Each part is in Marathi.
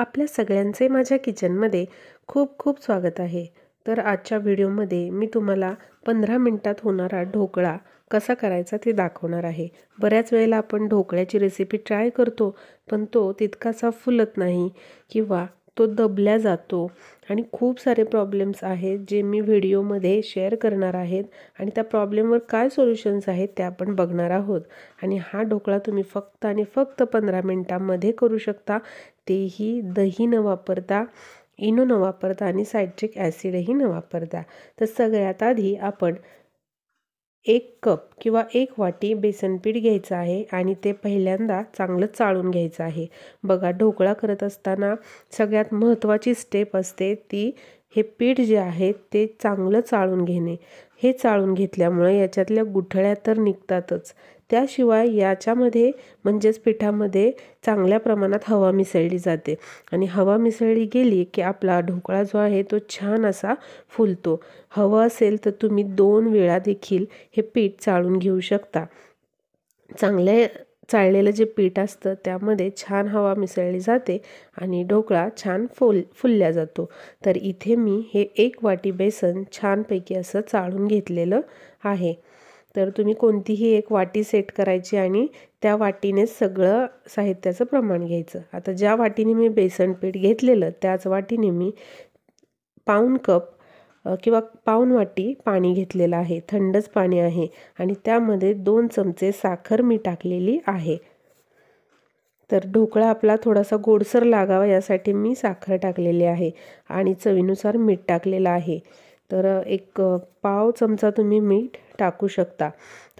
आपल्या सगळ्यांचे माझ्या किचनमध्ये खूप खूप स्वागत आहे तर आजच्या व्हिडिओमध्ये मी तुम्हाला पंधरा मिनटात होणारा ढोकळा कसा करायचा ते दाखवणार आहे बऱ्याच वेळेला आपण ढोकळ्याची रेसिपी ट्राय करतो पण तो तितकासा फुलत नाही किंवा तो दबल्या जातो आणि खूप सारे प्रॉब्लेम्स आहेत जे मी व्हिडिओमध्ये शेअर करणार आहेत आणि त्या प्रॉब्लेमवर काय सोल्युशन्स आहेत ते आपण बघणार आहोत आणि हा ढोकळा तुम्ही फक्त आणि फक्त पंधरा मिनटामध्ये करू शकता तेही दही न वापरता इनो न वापरता आणि सायट्रिक ॲसिडही न वापरता तर सगळ्यात आधी आपण एक कप किंवा एक वाटी बेसन पीठ घ्यायचं आहे आणि ते पहिल्यांदा चांगलं चाळून घ्यायचं आहे बघा ढोकळा करत असताना सगळ्यात महत्त्वाची स्टेप असते ती हे पीठ जे आहे ते चांगलं चाळून घेणे हे चाळून घेतल्यामुळे याच्यातल्या गुठळ्या तर निघतातच त्याशिवाय याच्यामध्ये म्हणजेच पिठामध्ये चांगल्या प्रमाणात हवा मिसळली जाते आणि हवा मिसळली गेली की आपला ढोकळा जो आहे तो छान असा फुलतो हवं असेल तर तुम्ही दोन वेळा देखील हे पीठ चाळून घेऊ शकता चांगले चाळलेलं जे पीठ असतं त्यामध्ये छान हवा मिसळली जाते आणि ढोकळा छान फुल फुलल्या जातो तर इथे मी हे एक वाटी बेसन छानपैकी असं चाळून घेतलेलं आहे तर तुम्ही कोणतीही एक वाटी सेट करायची आणि त्या वाटीने सगळं साहित्याचं प्रमाण घ्यायचं आता ज्या वाटीने मी बेसन पीठ घेतलेलं त्याच वाटीने मी पाऊन कप किंवा पाऊन वाटी पाणी घेतलेलं आहे थंडच पाणी आहे आणि त्यामध्ये दोन चमचे साखर मी टाकलेली आहे तर ढोकळा आपला थोडासा गोडसर लागावा यासाठी मी साखर टाकलेली आहे आणि चवीनुसार मीठ टाकलेलं आहे तर एक पाव चमचा तुम्ही मीठ टाकू शकता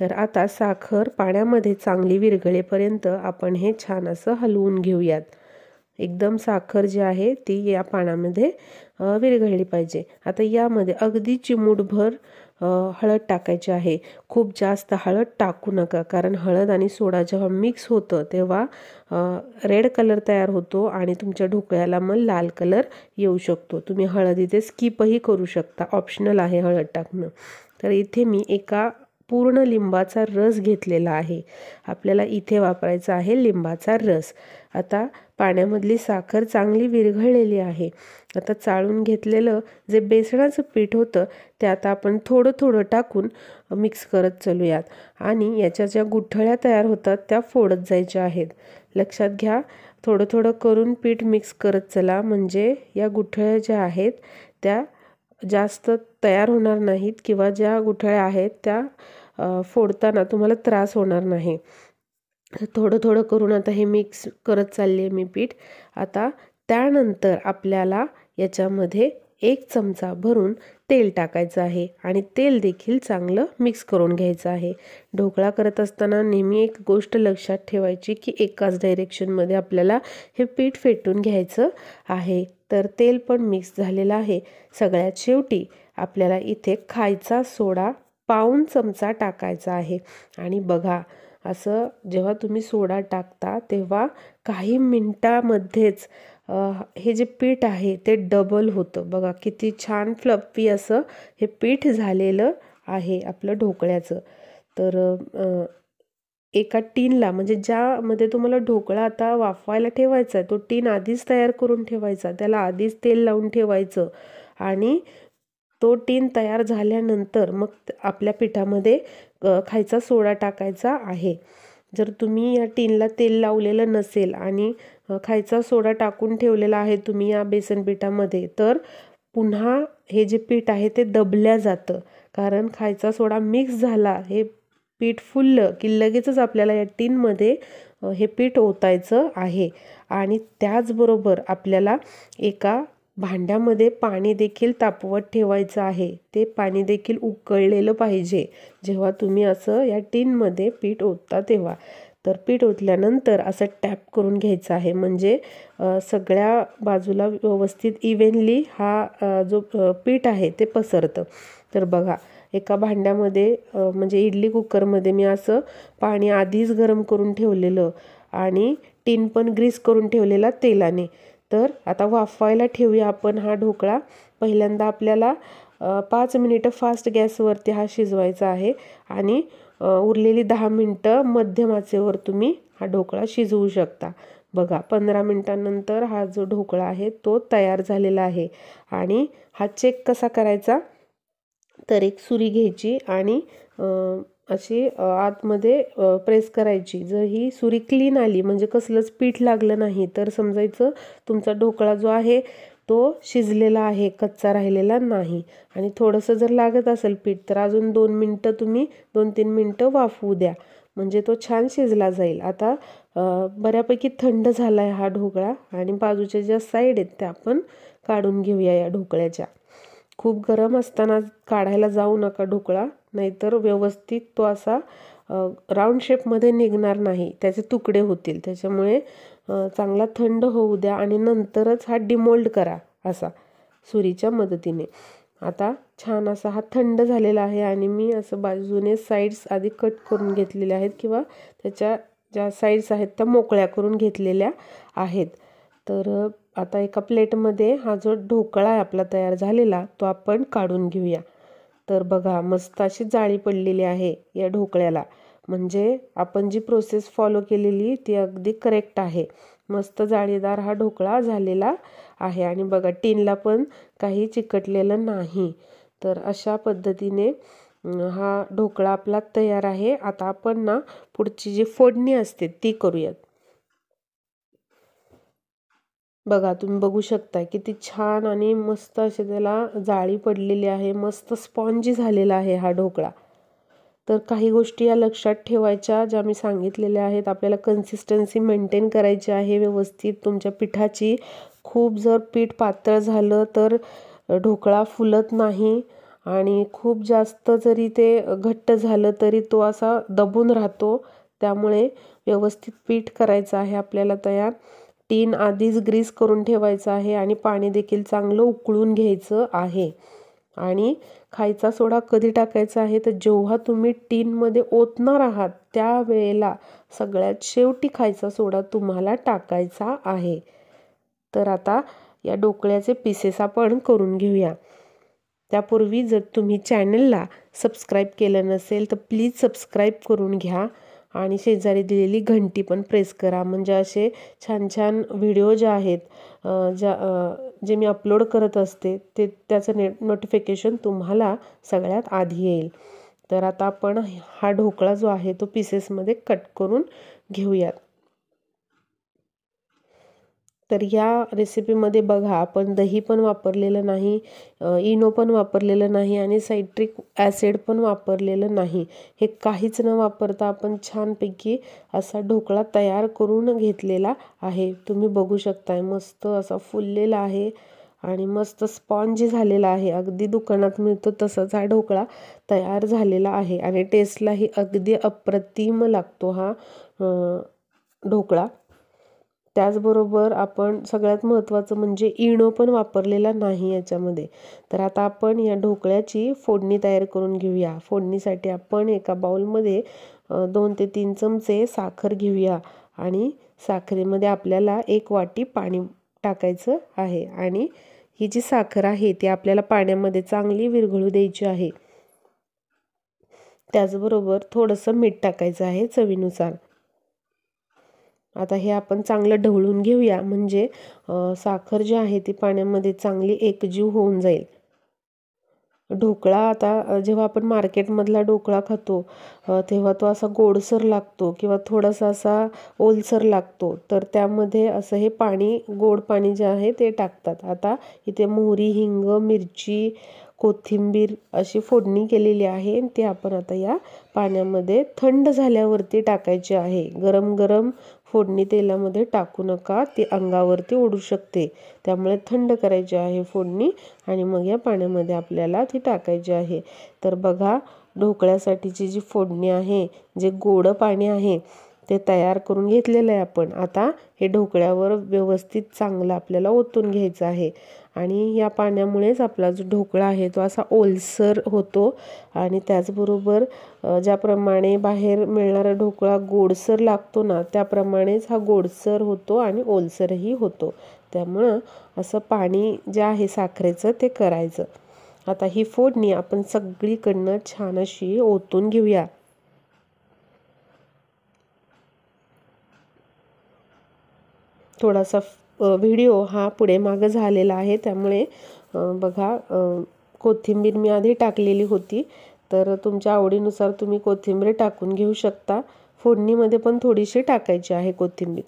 तर आता साखर पाण्यामध्ये चांगली विरघळेपर्यंत आपण हे छान असं हलवून घेऊयात एकदम साखर जी आहे ती या पाण्यामध्ये विरघळली पाहिजे आता यामध्ये अगदी चिमूटभर हळद टाकायची आहे खूप जास्त हळद टाकू नका कारण हळद आणि सोडा जेव्हा मिक्स होतं तेव्हा रेड कलर तयार होतो आणि तुमच्या ढोकळ्याला मग लाल कलर येऊ शकतो तुम्ही हळद इथे स्किपही करू शकता ऑप्शनल आहे हळद टाकणं तर इथे मी एका पूर्ण लिंबाचा रस घेतलेला आहे आपल्याला इथे वापरायचा आहे लिंबाचा रस आता पाण्यामधली साखर चांगली विरघळलेली आहे आता चाळून घेतलेलं जे बेसनाचं पीठ होतं ते आता आपण थोडं थोडं टाकून मिक्स करत चलूयात आणि याच्या ज्या गुठळ्या तयार होतात त्या फोडत जायच्या आहेत लक्षात घ्या थोडं थोडं करून पीठ मिक्स करत चला म्हणजे या गुठळ्या ज्या आहेत त्या जास्त तयार होणार नाहीत किंवा ज्या गुठळ्या आहेत त्या फोडताना तुम्हाला त्रास होणार नाही थोडं थोडं करून आता हे मिक्स करत चालले मी पीठ आता त्यानंतर आपल्याला याच्यामध्ये एक चमचा भरून तेल टाकायचं आहे आणि तेल देखील चांगलं मिक्स करून घ्यायचं आहे ढोकळा करत असताना नेहमी एक गोष्ट लक्षात ठेवायची की एकाच डायरेक्शनमध्ये आपल्याला हे पीठ फेटून घ्यायचं आहे तर तेल पण मिक्स झालेलं आहे सगळ्यात शेवटी आपल्याला इथे खायचा सोडा पाऊन चमचा टाकायचा आहे आणि बघा असं जेव्हा तुम्ही सोडा टाकता तेव्हा काही मिनटामध्येच हे जे पीठ आहे ते डबल होतं बघा किती छान फ्लप्पी असं हे पीठ झालेलं आहे आपलं ढोकळ्याचं तर एका टीनला म्हणजे ज्यामध्ये तुम्हाला ढोकळा आता वाफवायला ठेवायचा आहे तो टीन आधीच तयार करून ठेवायचा त्याला आधीच तेल लावून ठेवायचं आणि तो टीन तयार झाल्यानंतर मग आपल्या पिठामध्ये खायचा सोडा टाकायचा आहे जर तुम्ही या टीनला तेल लावलेलं नसेल आणि खायचा सोडा टाकून ठेवलेला आहे तुम्ही या बेसन पिठामध्ये तर पुन्हा हे जे पीठ आहे ते दबल्या जातं कारण खायचा सोडा मिक्स झाला हे पीठ फुललं की लगेचच आपल्याला या टीनमध्ये हे पीठ ओतायचं आहे आणि त्याचबरोबर आपल्याला एका भांड्यामध्ये पाणी देखील तापवत ठेवायचं आहे ते पाणी देखील उकळलेलं पाहिजे जेव्हा तुम्ही असं या टीनमध्ये पीठ ओतता तेव्हा तर पीठ ओतल्यानंतर असं टॅप करून घ्यायचं आहे म्हणजे सगळ्या बाजूला व्यवस्थित इव्हनली हा जो पीठ आहे ते पसरतं तर बघा एका भांड्यामध्ये म्हणजे इडली कुकरमध्ये मी असं पाणी आधीच गरम करून ठेवलेलं आणि टिन पण ग्रीस करून ठेवलेला तेलाने तर आता वाफवायला ठेवूया आपण हा ढोकळा पहिल्यांदा आपल्याला पाच मिनिटं फास्ट गॅसवरती हा शिजवायचा आहे आणि उरलेली दहा मिनटं मध्यम आचेवर तुम्ही हा ढोकळा शिजवू शकता बघा पंधरा मिनटानंतर हा जो ढोकळा आहे तो तयार झालेला आहे आणि हा चेक कसा करायचा तर एक सुरी घ्यायची आणि अशी आतमध्ये प्रेस करायची जर ही सुरी क्लीन आली म्हणजे कसलंच पीठ लागलं नाही तर समजायचं तुमचा ढोकळा जो आहे तो शिजलेला आहे कच्चा राहिलेला नाही आणि थोडंसं जर लागत असेल पीठ तर अजून दोन मिनटं तुम्ही दोन तीन मिनटं वाफवू द्या म्हणजे तो छान शिजला जाईल आता बऱ्यापैकी थंड झाला आहे हा ढोकळा आणि बाजूच्या ज्या साईड आहेत त्या आपण काढून घेऊया या ढोकळ्याच्या खूप गरम असताना काढायला जाऊ नका ढोकळा नाहीतर व्यवस्थित तो असा राऊंड शेपमध्ये निघणार नाही त्याचे तुकडे होतील त्याच्यामुळे चांगला थंड होऊ द्या आणि नंतरच हा डिमोल्ड करा असा सुरीच्या मदतीने आता छान असा हा थंड झालेला आहे आणि मी असं बाजूने साईड्स आधी कट करून घेतलेल्या आहेत किंवा त्याच्या ज्या साईड्स आहेत त्या मोकळ्या करून घेतलेल्या आहेत तर आता एका प्लेटमध्ये हा जो ढोकळा आहे आपला तयार झालेला तो आपण काढून घेऊया तर बघा मस्त अशी जाळी पडलेली आहे या ढोकळ्याला म्हणजे आपण जी प्रोसेस फॉलो केलेली ती अगदी करेक्ट आहे मस्त जाळीदार हा ढोकळा झालेला आहे आणि बघा टीनला पण काही चिकटलेलं नाही तर अशा पद्धतीने हा ढोकळा आपला तयार आहे आता आपण ना पुढची जी फोडणी असते ती करूयात बघा तुम्ही बघू शकता किती छान आणि मस्त असे त्याला जाळी पडलेली आहे मस्त स्पॉन्जी झालेला आहे हा ढोकळा तर काही गोष्टी या लक्षात ठेवायच्या ज्या मी सांगितलेल्या आहेत आपल्याला कन्सिस्टन्सी मेंटेन करायची आहे व्यवस्थित तुमच्या पिठाची खूप जर पीठ पातळ झालं तर ढोकळा फुलत नाही आणि खूप जास्त जरी ते घट्ट झालं तरी तो असा दबून राहतो त्यामुळे व्यवस्थित पीठ करायचं आहे आपल्याला तयार टीन आधीच ग्रीस करून ठेवायचं आहे आणि पाणी देखील चांगलं उकळून घ्यायचं आहे आणि खायचा सोडा कधी टाकायचा आहे तर जेव्हा तुम्ही टीनमध्ये ओतणार आहात त्यावेळेला सगळ्यात शेवटी खायचा सोडा तुम्हाला टाकायचा आहे तर आता या डोकळ्याचे पिसेस आपण करून घेऊया त्यापूर्वी जर तुम्ही चॅनलला सबस्क्राईब केलं नसेल तर प्लीज सबस्क्राईब करून घ्या आणि शेजारी दिलेली घंटी पण प्रेस करा म्हणजे असे छान छान व्हिडिओ जे आहेत ज्या जे मी अपलोड करत असते ते त्याचं नोटिफिकेशन तुम्हाला सगळ्यात आधी येईल तर आता आपण हा ढोकळा जो आहे तो पीसेसमध्ये कट करून घेऊयात तर या रेसिपीमध्ये बघा आपण दही पण वापरलेलं नाही इनो पण वापरलेलं नाही आणि सायट्रिक ॲसिड पण वापरलेलं नाही हे काहीच न वापरता आपण छानपैकी असा ढोकळा तयार करून घेतलेला आहे तुम्ही बघू शकताय मस्त असा फुललेला आहे आणि मस्त स्पॉन्जी झालेला आहे अगदी दुकानात मिळतो तसाच हा ढोकळा तयार झालेला आहे आणि टेस्टलाही अगदी अप्रतिम लागतो हा ढोकळा त्याचबरोबर आपण सगळ्यात महत्त्वाचं म्हणजे इणो पण वापरलेला नाही याच्यामध्ये तर आता आपण या ढोकळ्याची फोडणी तयार करून घेऊया फोडणीसाठी आपण एका बाऊलमध्ये दोन ते तीन चमचे साखर घेऊया आणि साखरेमध्ये आपल्याला एक वाटी पाणी टाकायचं आहे आणि ही जी साखर आहे ती आपल्याला पाण्यामध्ये चांगली विरघळू द्यायची आहे त्याचबरोबर थोडंसं मीठ टाकायचं आहे चवीनुसार आता हे आपण चांगलं ढवळून घेऊया म्हणजे साखर जी आहे ती पाण्यामध्ये चांगली एकजीव होऊन जाईल ढोकळा आता जेव्हा आपण मार्केटमधला ढोकळा खातो तेव्हा तो असा गोडसर लागतो किंवा थोडासा असा ओलसर लागतो तर त्यामध्ये असं हे पाणी गोड पाणी जे आहे ते टाकतात आता इथे मोहरी हिंग मिरची कोथिंबीर अशी फोडणी केलेली आहे ते आपण आता या पाण्यामध्ये थंड झाल्यावरती टाकायची आहे गरम गरम फोडणी तेलामध्ये टाकू नका ती अंगावरती ओढू शकते त्यामुळे थंड करायची आहे फोडणी आणि मग या पाण्यामध्ये आपल्याला ती टाकायची आहे तर बघा ढोकळ्यासाठीची जी फोडणी आहे जे गोडं पाणी आहे ते तयार करून घेतलेलं आहे आपण आता हे ढोकळ्यावर व्यवस्थित चांगलं आपल्याला ओतून घ्यायचं आहे आणि या पाण्यामुळेच आपला जो ढोकळा आहे तो असा ओलसर होतो आणि त्याचबरोबर ज्याप्रमाणे बाहेर मिळणारा ढोकळा गोडसर लागतो ना त्याप्रमाणेच हा गोडसर होतो आणि ओलसरही होतो त्यामुळं असं पाणी जे आहे साखरेचं ते करायचं आता ही फोडणी आपण सगळीकडनं छान अशी ओतून घेऊया थोडासा व्हिडिओ हा पुढे मागं झालेला आहे त्यामुळे बघा कोथिंबीर मी आधी टाकलेली होती तर तुमच्या आवडीनुसार तुम्ही कोथिंबीर टाकून घेऊ शकता फोडणीमध्ये पण थोडीशी टाकायची आहे कोथिंबीर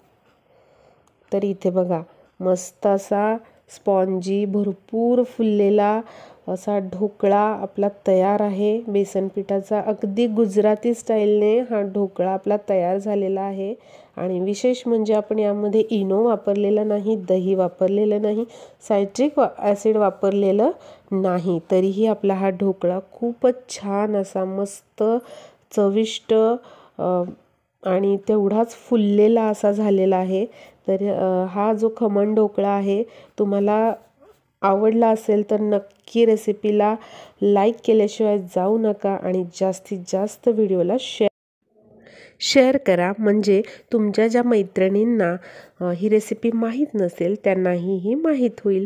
तर इथे बघा मस्त असा स्पॉन्जी भरपूर फुललेला असा ढोकळा आपला तयार आहे बेसन पिठाचा अगदी गुजराती स्टाईलने हा ढोकळा आपला तयार झालेला आहे आणि विशेष म्हणजे आपण यामध्ये इनो वापरलेलं नाही दही वापरलेलं नाही सायट्रिक वा ॲसिड वापरलेलं नाही तरीही आपला हा ढोकळा खूपच छान असा मस्त चविष्ट आणि तेवढाच फुललेला असा झालेला आहे तर हा जो खमण ढोकळा आहे तुम्हाला आवडला असेल तर नक्की रेसिपीला लाईक केल्याशिवाय जाऊ नका आणि जास्तीत जास्त व्हिडिओला शेअर शेअर करा म्हणजे तुमच्या ज्या मैत्रिणींना ही रेसिपी माहीत नसेल त्यांनाही ही माहीत होईल